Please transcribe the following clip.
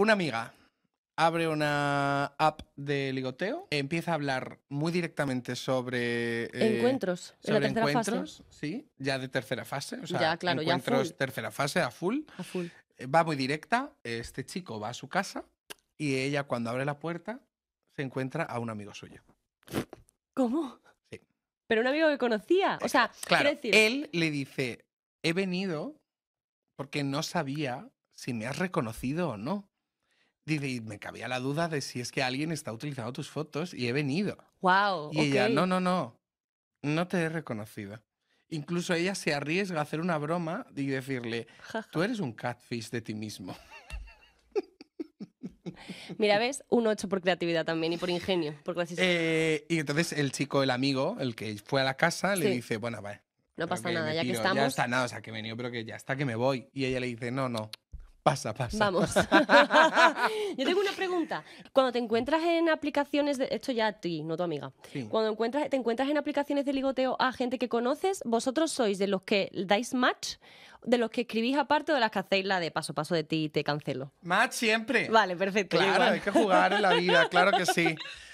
Una amiga abre una app de ligoteo, empieza a hablar muy directamente sobre eh, encuentros, sobre encuentros, sí, ya de tercera fase, ya, encuentros tercera fase a full. A full. Eh, va muy directa, este chico va a su casa y ella cuando abre la puerta se encuentra a un amigo suyo. ¿Cómo? Sí. Pero un amigo que conocía, o sea, decir? él le dice, "He venido porque no sabía si me has reconocido o no." y me cabía la duda de si es que alguien está utilizando tus fotos y he venido. Wow. Y ella, no, no, no, no te he reconocido. Incluso ella se arriesga a hacer una broma y decirle, tú eres un catfish de ti mismo. Mira, ves, un 8 por creatividad también y por ingenio, por eh, y entonces el chico, el amigo, el que fue a la casa, le dice, bueno, vale. No pasa nada, ya que estamos. Ya está, nada, o sea, que he venido, pero que ya está, que me voy. Y ella le dice, no, no, Pasa, pasa. Vamos. Yo tengo una pregunta. Cuando te encuentras en aplicaciones, de, esto ya a ti, no tu amiga. Cuando encuentras, te encuentras en aplicaciones de ligoteo a gente que conoces, ¿vosotros sois de los que dais match, de los que escribís aparte o de las que hacéis la de paso a paso de ti y te cancelo? Match siempre. Vale, perfecto. Claro, hay que jugar en la vida, claro que sí.